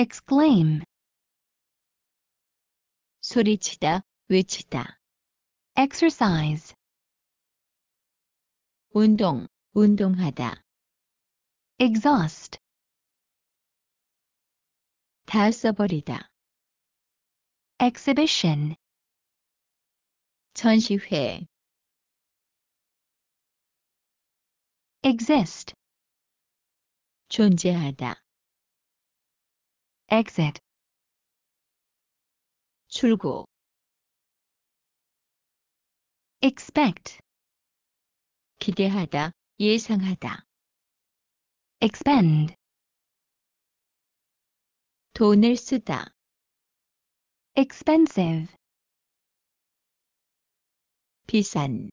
exclaim 소리치다, 외치다. exercise 운동, 운동하다. exhaust 다 써버리다. exhibition 전시회 exist 존재하다 exit 출구 expect 기대하다, 예상하다 expend 돈을 쓰다 expensive 비싼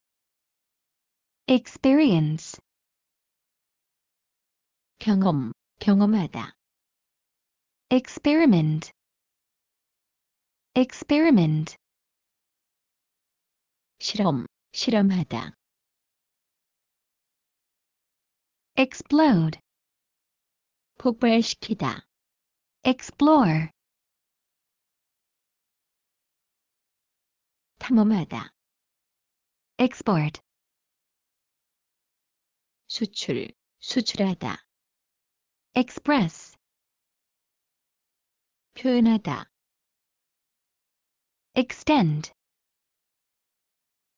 experience 경험, 경험하다 experiment experiment 실험, 실험하다 explode 폭발시키다 explore 탐험하다 export 수출, 수출하다 express 표현하다. extend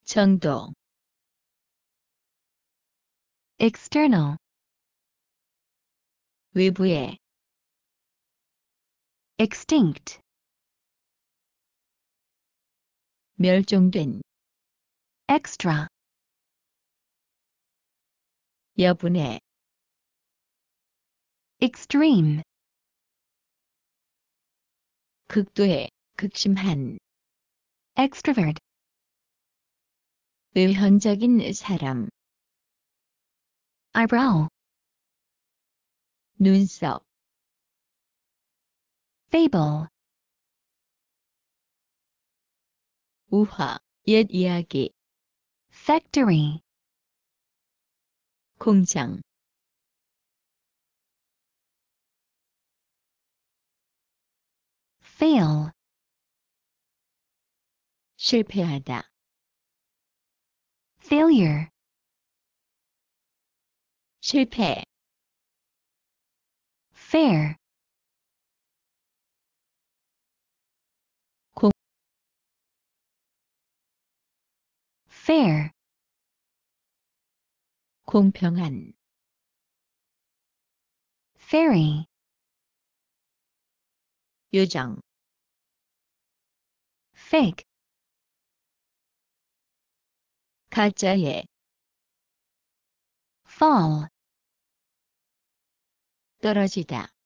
정도 external 외부에 extinct 멸종된 extra 여분의 extreme 극도해, 극심한 extrovert 외현적인 사람 eyebrow 눈썹 fable 우화, 옛 이야기 factory 공장 fail 실패하다 failure 실패 fair 공 fair 공평한 fairy 요정 fake 가짜의 fall 떨어지다